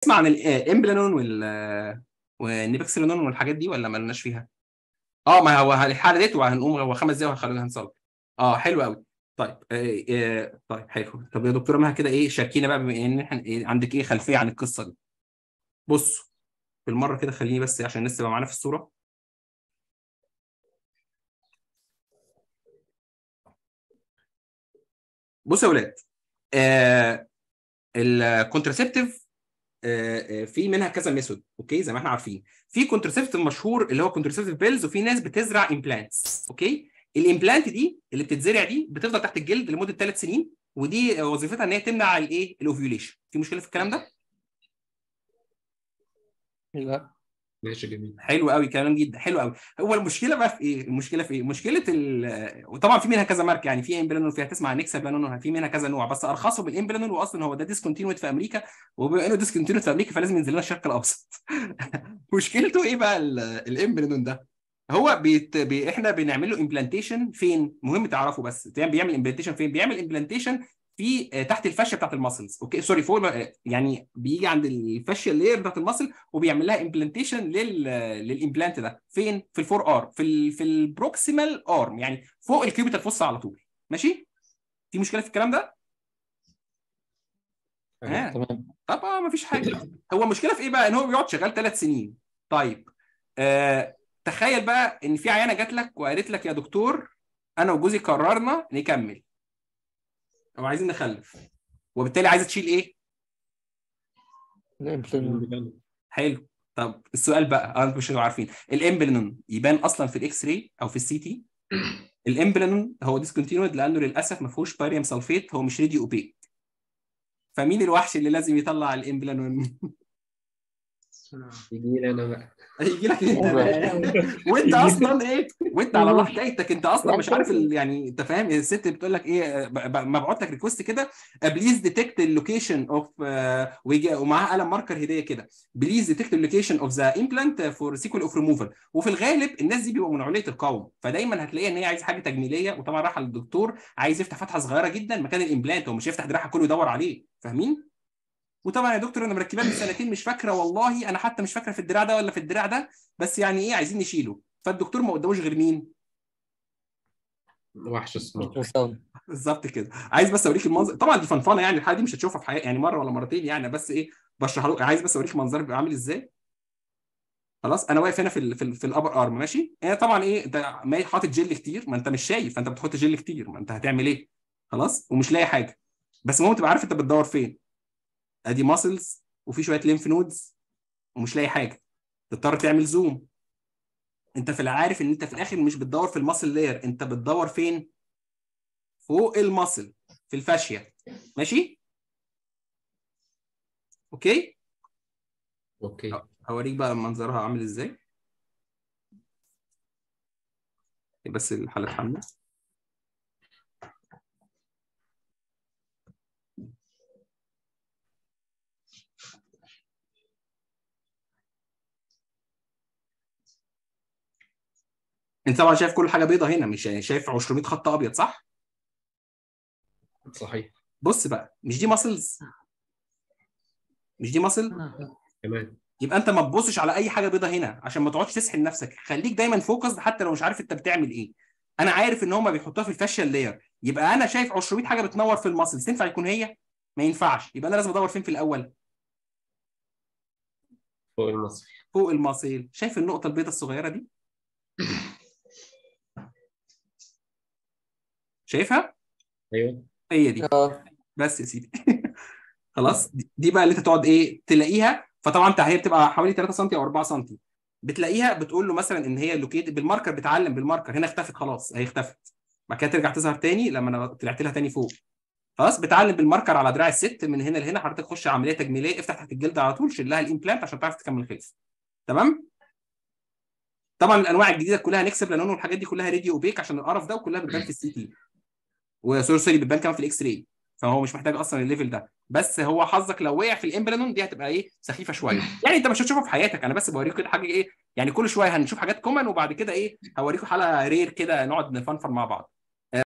تسمع عن الامبلانون آه، وال آه، والنيبكسلانون والحاجات دي ولا مالناش فيها؟ اه ما هو الحاله ديت وهنقوم هو خمس دقايق وهنخلينا هنصلي. اه حلو قوي. طيب آه آه طيب حلو طب يا دكتوره مها كده ايه شاركينا بقى بما ان احنا إيه، عندك ايه خلفيه عن القصه دي. بصوا بالمره كده خليني بس عشان الناس تبقى معانا في الصوره. بصوا يا ولاد آه الكونتراسبتيف آه، آه، في منها كذا ميثود اوكي زي ما احنا عارفين في كونترسبتيف مشهور اللي هو كونترسبتيف بيلز وفي ناس بتزرع امبلانتس اوكي الامبلانت دي اللي بتتزرع دي بتفضل تحت الجلد لمده ثلاث سنين ودي وظيفتها ان هي تمنع الايه الاوفيوليشن في مشكله في الكلام ده لا ماشي جميل حلو قوي كلام جدا حلو قوي هو المشكله بقى في ايه المشكله في ايه مشكله ال... وطبعا في منها كذا ماركه يعني في إيه امبلانون فيها تسمع نكسا بلانون في منها كذا نوع بس ارخصه بالامبلانون واصلا هو ده ديسكونتينوت في امريكا وبما انه ديسكونتينوت في امريكا فلازم ينزل لنا الشرق الاوسط مشكلته ايه بقى الامبلانون ده هو بيت... بي... احنا بنعمل له امبلانتيشن فين مهم تعرفه بس يعني بيعمل امبلانتيشن فين بيعمل امبلانتيشن في آه، تحت الفاشيه بتاعت الماسلز اوكي سوري فوق آه، يعني بيجي عند الفاشيه اللير بتاعت الماسل وبيعمل لها امبلانتيشن لل للامبلانت ده فين في الفور ار في الـ في البروكسيمال ارم يعني فوق الكيوبيتال فص على طول ماشي في مشكله في الكلام ده آه. تمام طب اه مفيش حاجه هو المشكله في ايه بقى ان هو بيقعد شغال ثلاث سنين طيب آه تخيل بقى ان في عيانه جات لك وقالت لك يا دكتور انا وجوزي قررنا نكمل او عايزين نخلف وبالتالي عايزه تشيل إيه؟, ايه؟ حلو طب السؤال بقى اه مش عارفين الامبلنون يبان اصلا في الاكس راي او في السي تي الامبلنون هو ديسكونتينود لانه للاسف ما فيهوش باريوم سلفيت هو مش ريديو اوبيك فمين الوحش اللي لازم يطلع الامبلنون؟ يجي لي انا بقى يجي لك وانت اصلا ايه وانت على الله حكايتك انت اصلا مش عارف يعني انت فاهم الست بتقول لك ايه مبعوت لك ريكوست كده بليز ديتكت اللوكيشن اوف ومعاها قلم ماركر هديه كده بليز ديتكت اللوكيشن اوف ذا امبلانت فور سيكول اوف ريموفال وفي الغالب الناس دي بيبقوا من عليه القوم فدايما هتلاقيها ان هي عايزه حاجه تجميليه وطبعا راح للدكتور عايز يفتح فتحه صغيره جدا مكان الامبلانت هو مش هيفتح دراعها كله يدور عليه فاهمين؟ وطبعا يا دكتور انا مركباه من سنتين مش فاكره والله انا حتى مش فاكره في الدراع ده ولا في الدراع ده بس يعني ايه عايزين نشيله فالدكتور ما قدموش غير مين؟ وحش الصوت بالظبط كده عايز بس اوريك المنظر طبعا دي فنفانه يعني الحاله دي مش هتشوفها في حياتي يعني مره ولا مرتين يعني بس ايه بشرح له عايز بس اوريك المنظر بيبقى عامل ازاي خلاص انا واقف هنا في الـ في, في الابر ارم ماشي انا إيه، طبعا ايه انت ما حاطط جل كتير ما انت مش شايف فانت بتحط جل كتير ما انت هتعمل ايه خلاص ومش لاقي حاجه بس المهم تبقى عارف انت بتدور فين ادي ماسلز وفي شويه ليمف نودز ومش لاقي حاجه تضطر تعمل زوم انت في العارف ان انت في الاخر مش بتدور في الماسل لاير انت بتدور فين فوق الماسل في الفاشيه ماشي اوكي اوكي هوريك بقى منظرها عامل ازاي بس الحاله حمله انت طبعا شايف كل حاجه بيضه هنا مش يعني شايف 200 خط ابيض صح؟ صحيح بص بقى مش دي ماسلز مش دي ماسل آه. تمام يبقى انت ما تبصش على اي حاجه بيضه هنا عشان ما تقعدش تسحل نفسك خليك دايما فوكس حتى لو مش عارف انت بتعمل ايه انا عارف ان هم بيحطوها في الفاشيال لاير يبقى انا شايف 200 حاجه بتنور في الماسلز تنفع يكون هي ما ينفعش يبقى انا لازم ادور فين في الاول فوق الماسل فوق الماسل شايف النقطه البيضه الصغيره دي شايفها؟ ايوه هي دي أوه. بس يا سيدي خلاص دي بقى اللي انت تقعد ايه تلاقيها فطبعا هي بتبقى حوالي 3 سم او 4 سم بتلاقيها بتقول له مثلا ان هي لوكيت بالماركر بتعلم بالماركر هنا اختفت خلاص هي اختفت بعد كده ترجع تظهر تاني لما انا طلعت لها تاني فوق خلاص بتعلم بالماركر على دراع الست من هنا لهنا حضرتك خش عمليه تجميليه افتح تحت الجلد على طول شيل لها الامبلانت عشان تعرف تكمل خلف تمام طبعا الانواع الجديده كلها نكسب لانه والحاجات دي كلها راديو اوبيك عشان القرف ده وكلها بتبان في السي تي وسورسري بتبان كمان في الاكس راي فهو مش محتاج اصلا الليفل ده بس هو حظك لو وقع في الامبرانون دي هتبقى ايه سخيفه شويه يعني انت مش هتشوفها في حياتك انا بس بوريك كده حاجه ايه يعني كل شويه هنشوف حاجات كومن وبعد كده ايه هوريكم حلقه رير كده نقعد نفنفر مع بعض